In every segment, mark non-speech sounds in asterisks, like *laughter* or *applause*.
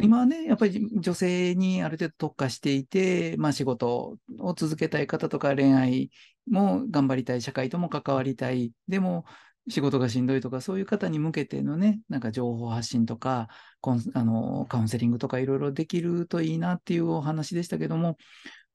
今はね、やっぱり女性にある程度特化していて、まあ、仕事を続けたい方とか、恋愛も頑張りたい、社会とも関わりたい、でも仕事がしんどいとか、そういう方に向けてのね、なんか情報発信とか、あのカウンセリングとかいろいろできるといいなっていうお話でしたけども、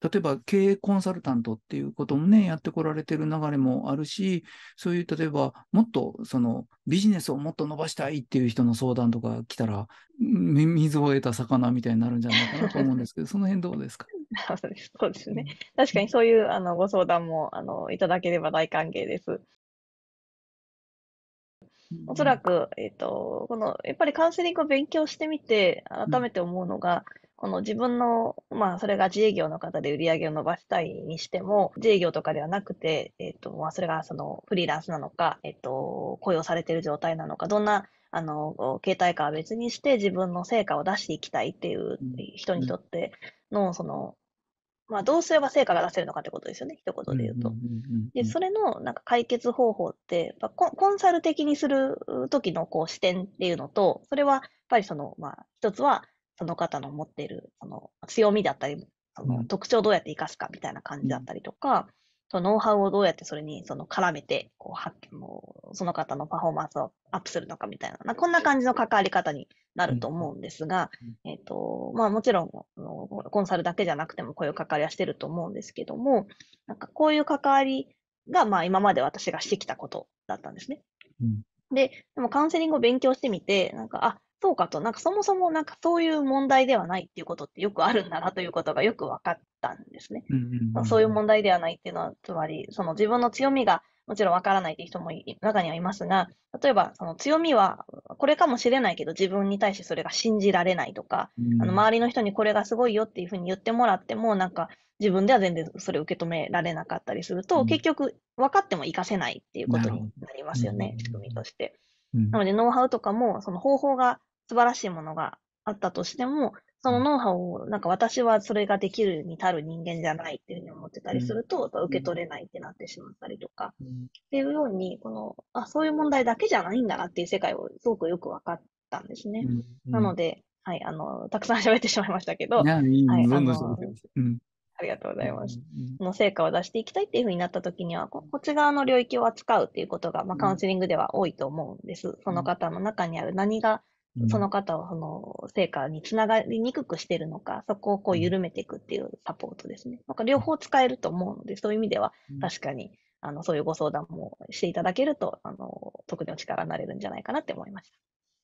例えば経営コンサルタントっていうこともね、やってこられてる流れもあるし、そういう例えばもっとそのビジネスをもっと伸ばしたいっていう人の相談とか来たら、水を得た魚みたいになるんじゃないかなと思うんですけど、*laughs* その辺どうですかそうですね。確かにそういうあのご相談もあのいただければ大歓迎です。おそらく、えっ、ー、と、この、やっぱりカウンセリングを勉強してみて、改めて思うのが、この自分の、まあ、それが自営業の方で売り上げを伸ばしたいにしても、自営業とかではなくて、えっ、と、まあ、それがそのフリーランスなのか、えっ、と、雇用されている状態なのか、どんなあの、携帯かは別にして自分の成果を出していきたいっていう人にとっての、その、まあ、どうすれば成果が出せるのかってことですよね、一言で言うと。で、それのなんか解決方法って、まあ、コンサル的にする時のこう視点っていうのと、それはやっぱりその、まあ、一つはその方の持っているその強みだったり、その特徴をどうやって生かすかみたいな感じだったりとか、そのノウハウをどうやってそれにその絡めてこう発その方のパフォーマンスをアップするのかみたいな、こんな感じの関わり方になると思うんですが、えっ、ー、と、まあもちろんコンサルだけじゃなくてもこういう関わりはしてると思うんですけども、なんかこういう関わりがまあ今まで私がしてきたことだったんですね。うん、で、でもカウンセリングを勉強してみて、なんか、あ、そうかと、なんかそもそもなんかそういう問題ではないっていうことってよくあるんだなということがよく分かったんですね。そういう問題ではないっていうのは、つまりその自分の強みがもちろん分からないっていう人も中にはいますが、例えばその強みはこれかもしれないけど自分に対してそれが信じられないとか、うん、あの周りの人にこれがすごいよっていうふうに言ってもらっても、なんか自分では全然それを受け止められなかったりすると、うん、結局分かっても活かせないっていうことになりますよね、仕組みとして。なので、ノウハウとかも、その方法が素晴らしいものがあったとしても、そのノウハウを、なんか私はそれができるに足る人間じゃないっていうふうに思ってたりすると、うん、受け取れないってなってしまったりとか、うん、っていうように、この、あ、そういう問題だけじゃないんだなっていう世界をすごくよく分かったんですね。うん、なので、はい、あの、たくさん喋ってしまいましたけど、はい、あの、ありがとうございます。その成果を出していきたいっていうふうになった時にはこ、こっち側の領域を扱うっていうことが、まあ、カウンセリングでは多いと思うんです。その方の中にある何がその方をその成果につながりにくくしてるのか、そこをこう緩めていくっていうサポートですね。なんか両方使えると思うので、そういう意味では確かに、あのそういうご相談もしていただけると、あの特にお力になれるんじゃないかなって思いました。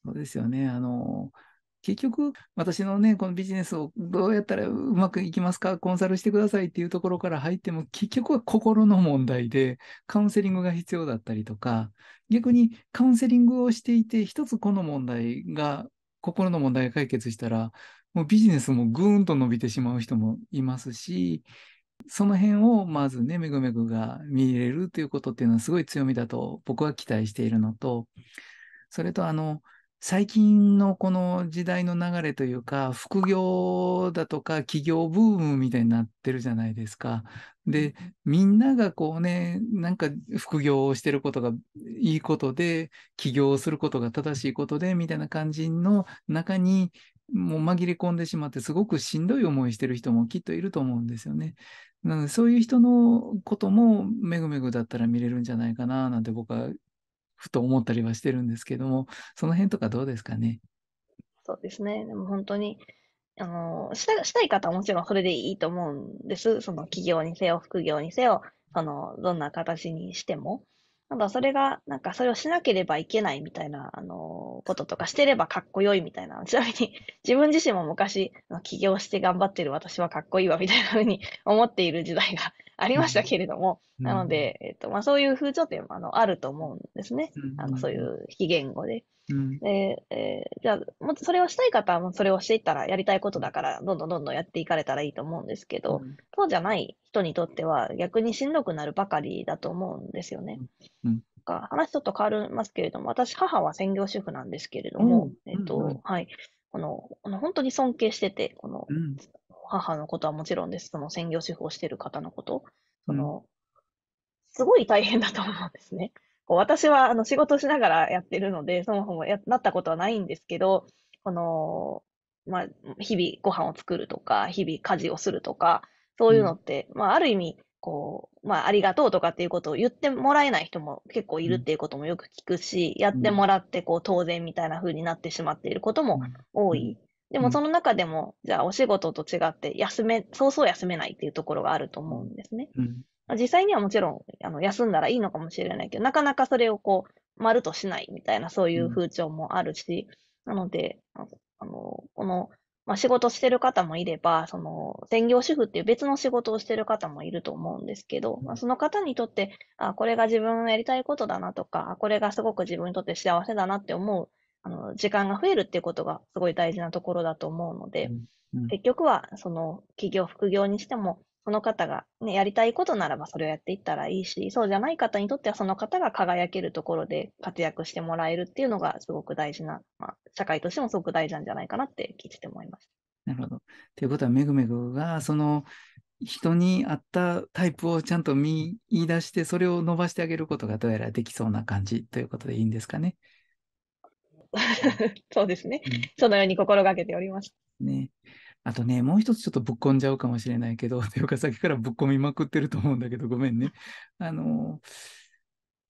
そうですよね。あの結局、私のね、このビジネスをどうやったらうまくいきますか、コンサルしてくださいっていうところから入っても、結局は心の問題で、カウンセリングが必要だったりとか、逆にカウンセリングをしていて、一つこの問題が、心の問題が解決したら、もうビジネスもぐーんと伸びてしまう人もいますし、その辺をまずね、めぐめぐが見れるということっていうのはすごい強みだと僕は期待しているのと、それとあの、最近のこの時代の流れというか、副業だとか企業ブームみたいになってるじゃないですか。で、みんながこうね、なんか副業をしてることがいいことで、起業することが正しいことで、みたいな感じの中に、もう紛れ込んでしまって、すごくしんどい思いしてる人もきっといると思うんですよね。なので、そういう人のことも、めぐめぐだったら見れるんじゃないかな、なんて僕はふと思ったりはしてるんですけども、その辺とかどうですかね。そうですね。でも本当に、あの、したしたい方はもちろんそれでいいと思うんです。その企業にせよ、副業にせよ、その、どんな形にしても。ただそれが、なんかそれをしなければいけないみたいな、あの、こととかしてればかっこよいみたいな。*laughs* ちなみに、自分自身も昔、起業して頑張ってる私はかっこいいわみたいな風に思っている時代がありましたけれども、うん、なので、えっとまあ、そういう風潮ってあのあると思うんですね、うん、あのそういう非言語で。でえー、じゃあ、もそれをしたい方はもうそれをしていったらやりたいことだから、どんどんどんどんやっていかれたらいいと思うんですけど、そうじゃない人にとっては逆にしんどくなるばかりだと思うんですよね。か話ちょっと変わりますけれども、私、母は専業主婦なんですけれども、えっと、はい。この、の本当に尊敬してて、この、うん、母のことはもちろんです、その専業主婦をしている方のこと、その、うん、すごい大変だと思うんですね。私はあの仕事しながらやってるので、そもそもやなったことはないんですけど、この、まあ、日々ご飯を作るとか、日々家事をするとか、そういうのって、うん、まあ、ある意味、こう、まあ、ありがとうとかっていうことを言ってもらえない人も結構いるっていうこともよく聞くし、うん、やってもらって、こう、当然みたいな風になってしまっていることも多いでもその中でも、じゃあお仕事と違って休め、そうそう休めないっていうところがあると思うんですね。うん、実際にはもちろんあの休んだらいいのかもしれないけど、なかなかそれをこう、丸としないみたいなそういう風潮もあるし、うん、なので、あのこの、まあ、仕事してる方もいれば、その専業主婦っていう別の仕事をしてる方もいると思うんですけど、まあ、その方にとって、あこれが自分のやりたいことだなとか、これがすごく自分にとって幸せだなって思うあの時間が増えるっていうことがすごい大事なところだと思うので、うんうん、結局はその企業、副業にしても、その方が、ね、やりたいことならばそれをやっていったらいいし、そうじゃない方にとってはその方が輝けるところで活躍してもらえるっていうのがすごく大事な、まあ、社会としてもすごく大事なんじゃないかなって聞いてて思いました。なるほど。ということは、めぐめぐが、その人に合ったタイプをちゃんと見い出して、それを伸ばしてあげることがどうやらできそうな感じということでいいんですかね。*laughs* そうですね、うん、そのように心がけております。ね。あとね、もう一つちょっとぶっこんじゃうかもしれないけど、と *laughs* いうか先からぶっこみまくってると思うんだけど、ごめんね。あの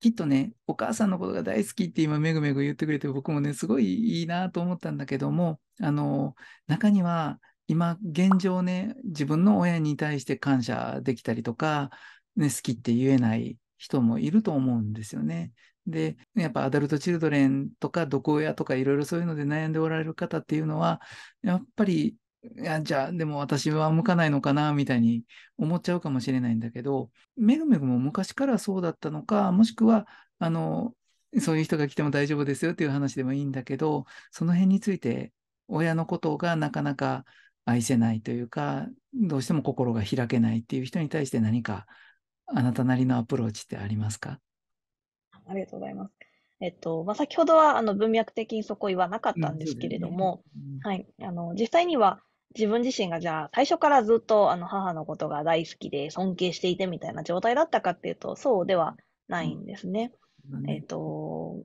きっとね、お母さんのことが大好きって今、めぐめぐ言ってくれて、僕もね、すごいいいなと思ったんだけども、あの、中には、今、現状ね、自分の親に対して感謝できたりとか、ね、好きって言えない人もいると思うんですよね。で、やっぱアダルトチルドレンとか毒親とかいろいろそういうので悩んでおられる方っていうのは、やっぱり、いやじゃあでも私は向かないのかなみたいに思っちゃうかもしれないんだけど、めぐめぐも昔からそうだったのか、もしくは、あの、そういう人が来ても大丈夫ですよっていう話でもいいんだけど、その辺について親のことがなかなか愛せないというか、どうしても心が開けないっていう人に対して何かあなたなりのアプローチってありますかありがとうございます。えっとまあ、先ほどはあの文脈的にそこ言わなかったんですけれども、はい、あの実際には自分自身がじゃあ最初からずっとあの母のことが大好きで尊敬していてみたいな状態だったかっていうとそうではないんですね。えっ、と、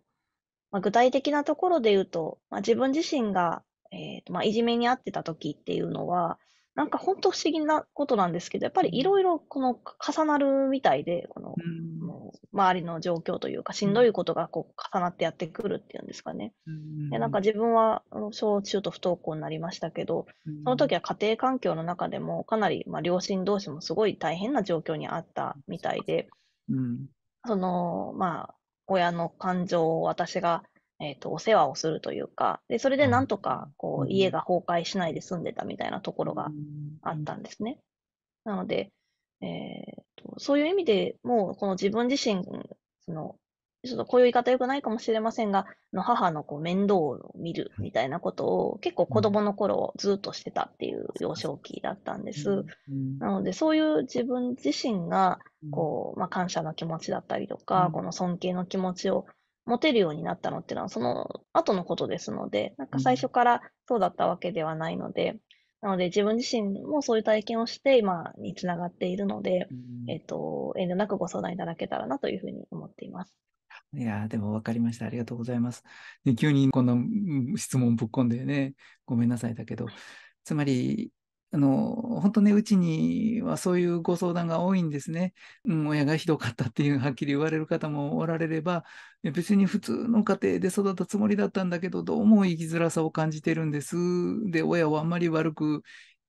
まあ、具体的なところで言うと、まあ、自分自身が、えーとまあ、いじめに遭ってた時っていうのは、なんか本当不思議なことなんですけど、やっぱりいろいろこの重なるみたいで、この、周りの状況というか、しんどいことがこう重なってやってくるっていうんですかね。でなんか自分は小中と不登校になりましたけど、その時は家庭環境の中でもかなり、まあ、両親同士もすごい大変な状況にあったみたいで、その、まあ、親の感情を私がえっ、ー、と、お世話をするというか、で、それでなんとか、こう、家が崩壊しないで済んでたみたいなところがあったんですね。なので、えっ、ー、と、そういう意味でもう、この自分自身、その、ちょっとこういう言い方良くないかもしれませんが、の母のこう面倒を見るみたいなことを結構子供の頃ずっとしてたっていう幼少期だったんです。なのでそういう自分自身がこう、まあ、感謝の気持ちだったりとか、この尊敬の気持ちを持てるようになったのっていうのは、その後のことですので、なんか最初からそうだったわけではないので、なので自分自身もそういう体験をして今につながっているので、えっ、と、遠慮なくご相談いただけたらなというふうに思っています。いやでも分かりました。ありがとうございます。で急にこんな質問ぶっ込んでね、ごめんなさいだけど、つまりあの、本当ね、うちにはそういうご相談が多いんですね。うん、親がひどかったっていう、はっきり言われる方もおられれば、別に普通の家庭で育ったつもりだったんだけど、どうも生きづらさを感じてるんです。で、親をあんまり悪く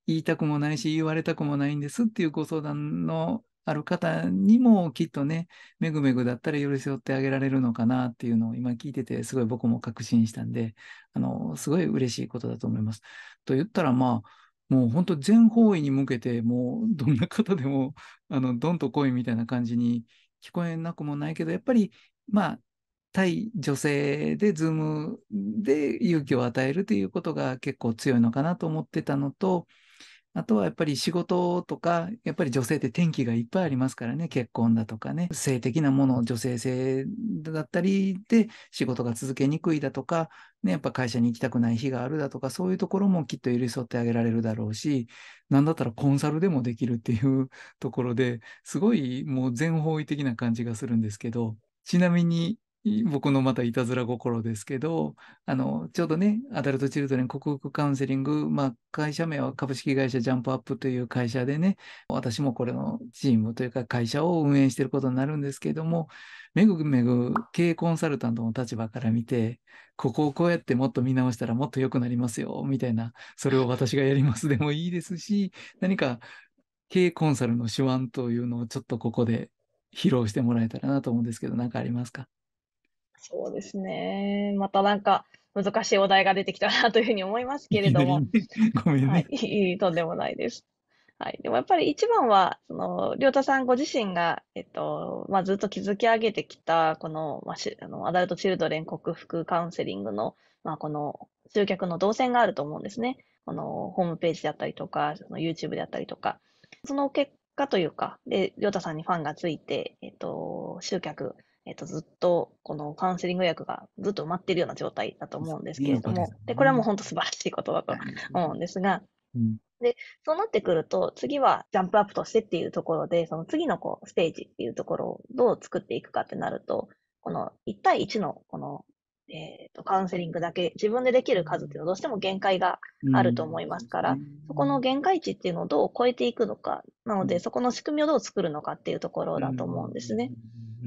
言いたくもないし、言われたくもないんですっていうご相談のある方にもきっとね、めぐめぐだったら寄り添ってあげられるのかなっていうのを今聞いてて、すごい僕も確信したんで、あの、すごい嬉しいことだと思います。と言ったら、まあ、もう本当全方位に向けて、もうどんな方でも、あの、どんと来いみたいな感じに聞こえなくもないけど、やっぱり、まあ、対女性で、ズームで勇気を与えるということが結構強いのかなと思ってたのと、あとはやっぱり仕事とか、やっぱり女性って天気がいっぱいありますからね、結婚だとかね、性的なもの、女性性だったりで仕事が続けにくいだとか、ね、やっぱ会社に行きたくない日があるだとか、そういうところもきっと寄り添ってあげられるだろうし、なんだったらコンサルでもできるっていう *laughs* ところですごいもう全方位的な感じがするんですけど、ちなみに僕のまたいたずら心ですけど、あの、ちょうどね、アダルトチルドレン克服カウンセリング、まあ、会社名は株式会社ジャンプアップという会社でね、私もこれのチームというか会社を運営していることになるんですけども、めぐめぐ経営コンサルタントの立場から見て、ここをこうやってもっと見直したらもっと良くなりますよ、みたいな、それを私がやりますでもいいですし、何か経営コンサルの手腕というのをちょっとここで披露してもらえたらなと思うんですけど、何かありますかそうですね。またなんか難しいお題が出てきたなというふうに思いますけれども。*laughs* ごめんね。はい、とんでもないです。はい。でもやっぱり一番は、その、りょうたさんご自身が、えっと、まあ、ずっと築き上げてきた、この、まあ、し、あの、アダルト・チルドレン克服カウンセリングの、まあ、この、集客の動線があると思うんですね。この、ホームページであったりとか、その YouTube であったりとか。その結果というか、で、りょうたさんにファンがついて、えっと、集客えっと、ずっとこのカウンセリング予約がずっと埋まっているような状態だと思うんですけれども、でこれはもう本当素晴らしいことだと思うんですが、で、そうなってくると、次はジャンプアップとしてっていうところで、その次のこうステージっていうところをどう作っていくかってなると、この1対1のこの、えーと、カウンセリングだけ自分でできる数っていうのはどうしても限界があると思いますから、うん、そこの限界値っていうのをどう超えていくのか、なのでそこの仕組みをどう作るのかっていうところだと思うんですね。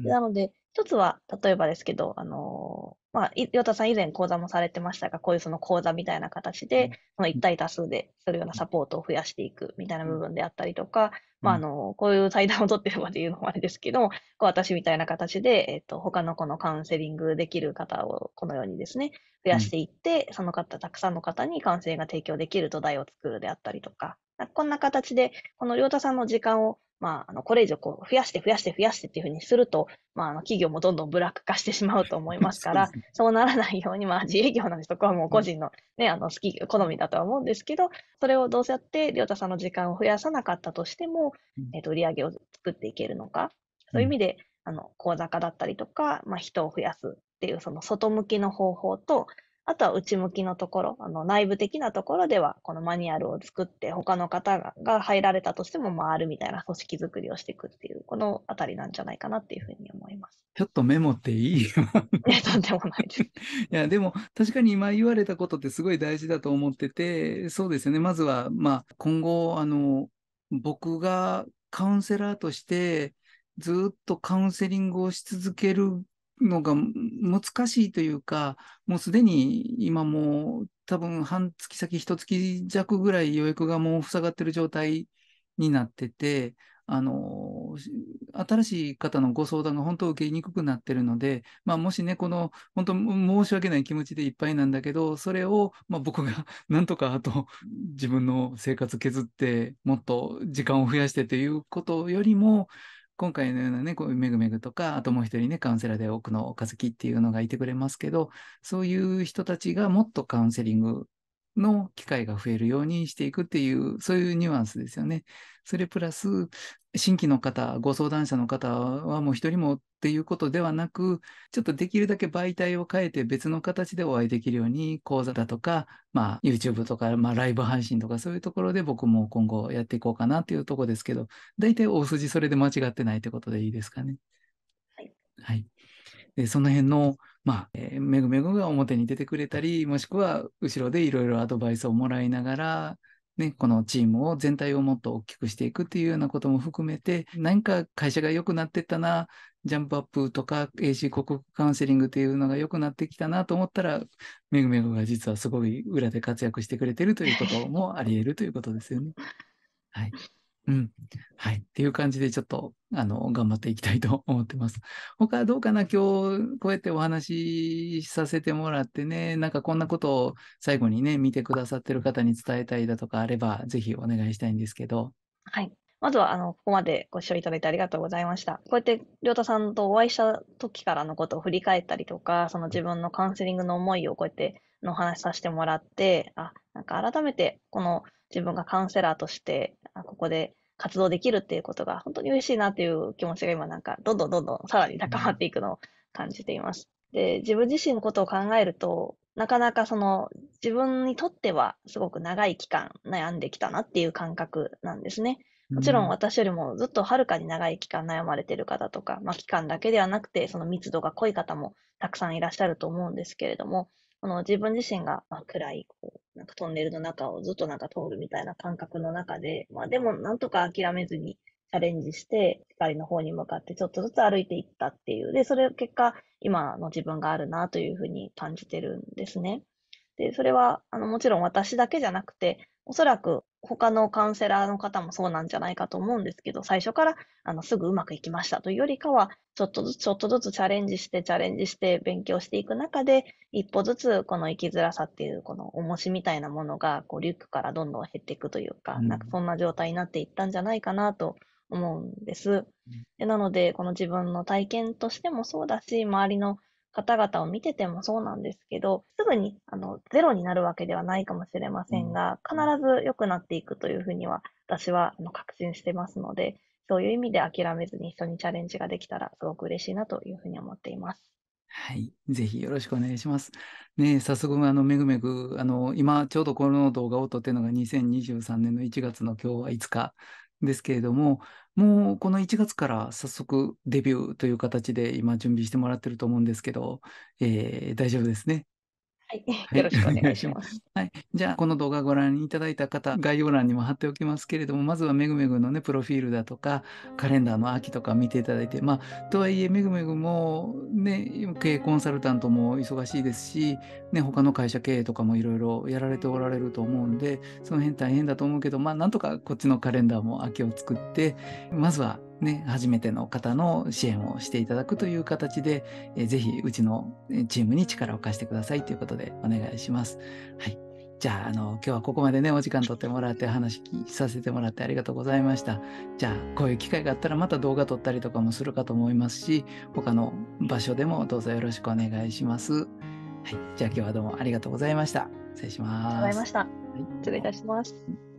なので、一つは、例えばですけど、あのー、まあ、岩田さん以前講座もされてましたが、こういうその講座みたいな形で、その一体多数でするようなサポートを増やしていくみたいな部分であったりとか、まあ、あの、こういう対談を取ってるまで言うのもあれですけど、こう私みたいな形で、えっ、ー、と、他のこのカウンセリングできる方をこのようにですね、増やしていって、その方、たくさんの方にカウンセリングが提供できる土台を作るであったりとか、こんな形で、この良太さんの時間を、まあ、あのこれ以上こう増やして増やして増やしてっていうふうにすると、まあ、あの企業もどんどんブラック化してしまうと思いますから、そうね、そうならないように、まあ、自営業なんでそこはもう個人の,、ね、あの好き、好みだとは思うんですけど、それをどうやって良太さんの時間を増やさなかったとしても、えー、と売り上げを作っていけるのか、そういう意味で、あの、座化だったりとか、まあ、人を増やすっていう、その外向きの方法と、あとは内向きのところ、あの内部的なところでは、このマニュアルを作って、他の方が入られたとしても回るみたいな組織づくりをしていくっていう、このあたりなんじゃないかなっていうふうに思います。ちょっとメモっていいよ。*laughs* いや、とんでもないです。*laughs* いや、でも確かに今言われたことってすごい大事だと思ってて、そうですよね。まずは、まあ、今後、あの、僕がカウンセラーとして、ずっとカウンセリングをし続けるのが難しいというか、もうすでに今もう多分半月先、一月弱ぐらい予約がもう塞がってる状態になってて、あの、新しい方のご相談が本当受けにくくなってるので、まあ、もしね、この、本当申し訳ない気持ちでいっぱいなんだけど、それを、まあ、僕が *laughs* なんとかあと自分の生活削って、もっと時間を増やしてということよりも、今回のようなね、こういうめぐめぐとか、あともう一人ね、カウンセラーで奥野和樹っていうのがいてくれますけど、そういう人たちがもっとカウンセリングの機会が増えるようにしていくっていう、そういうニュアンスですよね。それプラス、新規の方、ご相談者の方はもう一人もっていうことではなく、ちょっとできるだけ媒体を変えて別の形でお会いできるように、講座だとか、まあ、YouTube とか、まあ、ライブ配信とか、そういうところで僕も今後やっていこうかなっていうとこですけど、大体大筋それで間違ってないってことでいいですかね。はい。はい、でその辺のまあ、えー、めぐめぐが表に出てくれたり、もしくは後ろでいろいろアドバイスをもらいながら、ね、このチームを全体をもっと大きくしていくっていうようなことも含めて、何か会社が良くなってったな、ジャンプアップとか AC 広告カウンセリングっていうのが良くなってきたなと思ったら、めぐめぐが実はすごい裏で活躍してくれてるということもあり得るということですよね。はい。うん。はい。っていう感じで、ちょっと、あの、頑張っていきたいと *laughs* 思ってます。他どうかな今日、こうやってお話しさせてもらってね、なんかこんなことを最後にね、見てくださってる方に伝えたいだとかあれば、ぜひお願いしたいんですけど。はい。まずは、あの、ここまでご視聴いただいてありがとうございました。こうやって、りょうたさんとお会いした時からのことを振り返ったりとか、その自分のカウンセリングの思いをこうやって、の話させてもらって、あ、なんか改めて、この自分がカウンセラーとして、ここで活動できるっていうことが本当に嬉しいなっていう気持ちが今なんか、どんどんどんどんさらに高まっていくのを感じています。で、自分自身のことを考えると、なかなかその自分にとってはすごく長い期間悩んできたなっていう感覚なんですね。もちろん私よりもずっとはるかに長い期間悩まれてる方とか、まあ、期間だけではなくて、その密度が濃い方もたくさんいらっしゃると思うんですけれども、この、自分自身が、まあ、暗い、こう、なんかトンネルの中をずっとなんか通るみたいな感覚の中で、まあでもなんとか諦めずにチャレンジして、光の方に向かってちょっとずつ歩いていったっていう。で、それ結果、今の自分があるなというふうに感じてるんですね。で、それは、あの、もちろん私だけじゃなくて、おそらく他のカウンセラーの方もそうなんじゃないかと思うんですけど、最初からあのすぐうまくいきましたというよりかは、ちょっとずつちょっとずつチャレンジして、チャレンジして勉強していく中で、一歩ずつこの生きづらさっていう、この重しみたいなものが、こうリュックからどんどん減っていくというか、なんかそんな状態になっていったんじゃないかなと思うんです。でなので、この自分の体験としてもそうだし、周りの方々を見ててもそうなんですけど、すぐにあのゼロになるわけではないかもしれませんが、必ず良くなっていくというふうには私は確信してますので、そういう意味で諦めずに人にチャレンジができたらすごく嬉しいなというふうに思っています。はい、ぜひよろしくお願いします。ね、早速あのめぐめぐあの今ちょうどこの動画を撮っているのが2023年の1月の今日は5日ですけれども、もうこの1月から早速デビューという形で今準備してもらってると思うんですけど、えー、大丈夫ですね。はい、よろしくお願いします。*laughs* はい、じゃあ、この動画ご覧いただいた方、概要欄にも貼っておきますけれども、まずはめぐめぐのね、プロフィールだとか、カレンダーの秋とか見ていただいて、まあ、とはいえ、めぐめぐもね、経営コンサルタントも忙しいですし、ね、他の会社経営とかもいろいろやられておられると思うんで、その辺大変だと思うけど、まあ、なんとかこっちのカレンダーも秋を作って、まずはね、初めての方の支援をしていただくという形で、えー、ぜひうちのチームに力を貸してくださいということでお願いします。はい。じゃあ、あの、今日はここまでね、お時間取ってもらって話させてもらってありがとうございました。じゃあ、こういう機会があったらまた動画撮ったりとかもするかと思いますし、他の場所でもどうぞよろしくお願いします。はい。じゃあ今日はどうもありがとうございました。失礼します。ありがとうございました。はい、失礼いたします。